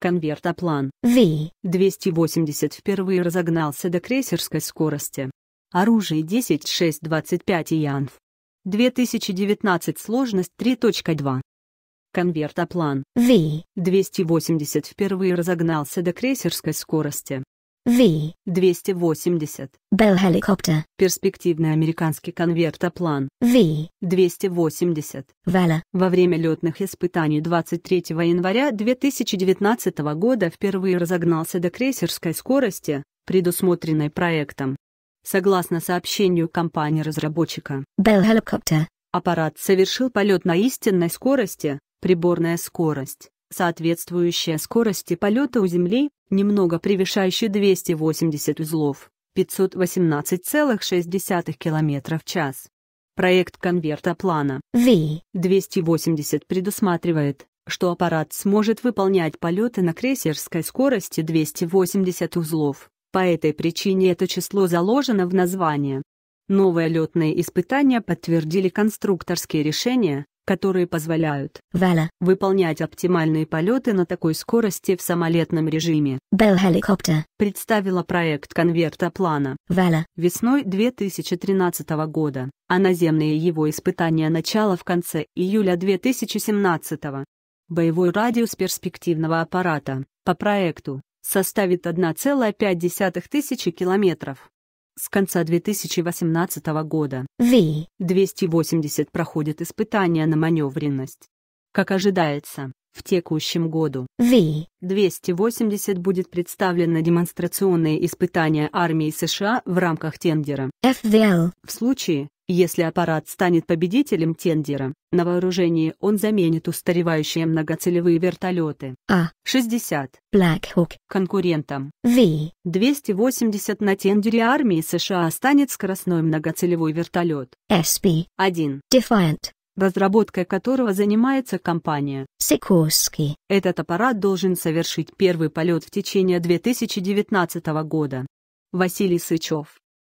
Конвертоплан V-280 впервые разогнался до крейсерской скорости. Оружие 10.625 янф. 2019 сложность 3.2. Конвертоплан V-280 впервые разогнался до крейсерской скорости. V 280. Bell Helicopter. Перспективный американский конвертоплан. V 280. Valor. Во время летных испытаний 23 января 2019 года впервые разогнался до крейсерской скорости, предусмотренной проектом. Согласно сообщению компании-разработчика, Bell Helicopter аппарат совершил полет на истинной скорости, приборная скорость соответствующая скорости полета у Земли, немного превышающей 280 узлов, 518,6 км в час. Проект конверта плана V-280 предусматривает, что аппарат сможет выполнять полеты на крейсерской скорости 280 узлов. По этой причине это число заложено в название. Новые летные испытания подтвердили конструкторские решения, которые позволяют Vala. выполнять оптимальные полеты на такой скорости в самолетном режиме. Bell Helicopter. Представила проект конверта плана Vala. весной 2013 года, а наземные его испытания начало в конце июля 2017 года. Боевой радиус перспективного аппарата по проекту составит 1,5 тысячи километров с конца 2018 года. V. 280 проходит испытания на маневренность. Как ожидается, в текущем году V. 280 будет представлено демонстрационные испытания армии США в рамках тендера FVL. В случае, если аппарат станет победителем тендера, на вооружении он заменит устаревающие многоцелевые вертолеты А-60 Black Hawk конкурентом. В-280 на тендере армии США станет скоростной многоцелевой вертолет SB-1 Defiant разработкой которого занимается компания Sikorsky. Этот аппарат должен совершить первый полет в течение 2019 года. Василий Сычев